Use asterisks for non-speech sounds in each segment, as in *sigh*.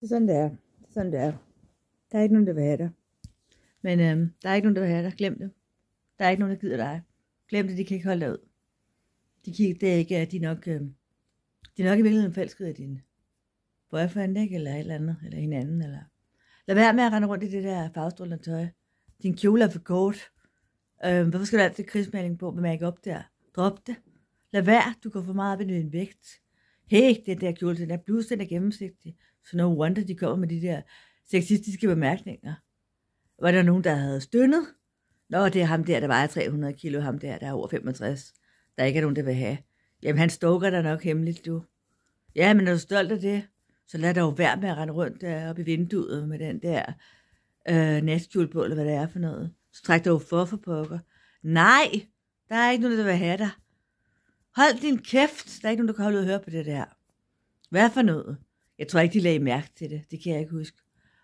Det sådan, det er. sådan, det er. Der er ikke nogen, der vil have dig. Men øhm, der er ikke nogen, der vil have dig. Glem det. Der er ikke nogen, der gider dig. Glem det, de kan ikke holde dig ud. De, kan, det er ikke, de nok, øhm, de er nok i virkeligheden forelskede af din boyfriend, ikke? Eller et eller andet, eller hinanden, eller... Lad være med at rende rundt i det der farvestrålende tøj. Din kjole er for kort. Øhm, hvorfor skal du altid krigsmaling på med make op der? Drop det. Lad være, du går for meget op i din vægt hey, den der kjole, den er bluse, den er gennemsigtig. Så no wonder, de kommer med de der sexistiske bemærkninger. Var der nogen, der havde stønnet? Nå, det er ham der, der vejer 300 kilo, ham der, der er over 65, der ikke er nogen, der vil have. Jamen, han stoker dig nok hemmeligt, du. Ja, men er du stolt af det? Så lad dig jo være med at rende rundt der op i vinduet med den der øh, næstkjul på, eller hvad det er for noget. Så træk dig jo for for pokker. Nej, der er ikke nogen, der vil have dig. Hold din kæft, der er ikke nogen, der kan holde ud og høre på det der. Hvad for noget? Jeg tror ikke, de lagde mærke til det. Det kan jeg ikke huske.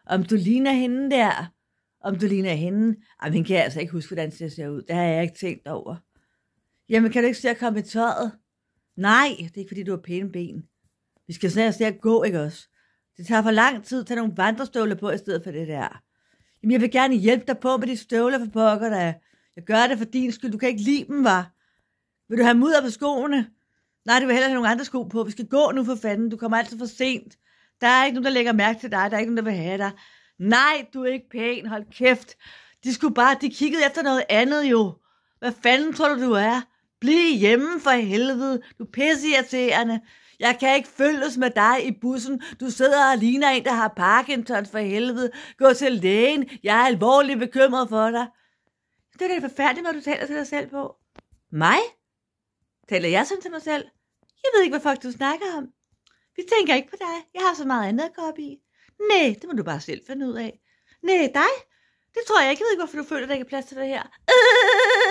Om du ligner hende der? Om du ligner hende? Jamen, hende kan jeg altså ikke huske, hvordan det ser ud. Det har jeg ikke tænkt over. Jamen, kan du ikke se at komme i tøjet? Nej, det er ikke, fordi du har pæne ben. Vi skal snart se at gå, ikke også? Det tager for lang tid. tage nogle vandrestøvler på i stedet for det der. Jamen, jeg vil gerne hjælpe dig på med de støvler for pokker, der. Jeg gør det for din skyld. Du kan ikke lide dem, var. Vil du have mudder på skoene? Nej, du vil hellere have nogle andre sko på. Vi skal gå nu for fanden. Du kommer altid for sent. Der er ikke nogen, der lægger mærke til dig. Der er ikke nogen, der vil have dig. Nej, du er ikke pæn. Hold kæft. De skulle bare, de kiggede efter noget andet jo. Hvad fanden tror du, du er? Bliv hjemme for helvede. Du pisseirriterende. Jeg kan ikke følges med dig i bussen. Du sidder og ligner en, der har Parkinson for helvede. Gå til lægen. Jeg er alvorligt bekymret for dig. Det er da forfærdeligt, når du taler til dig selv på. Mig? taler jeg sådan til mig selv. Jeg ved ikke, hvad fuck du snakker om. Vi tænker ikke på dig. Jeg har så meget andet at gå op i. Nej, det må du bare selv finde ud af. Nej, dig? Det tror jeg ikke. Jeg ved ikke, hvorfor du føler, at der ikke er plads til det her. Øh! *laughs*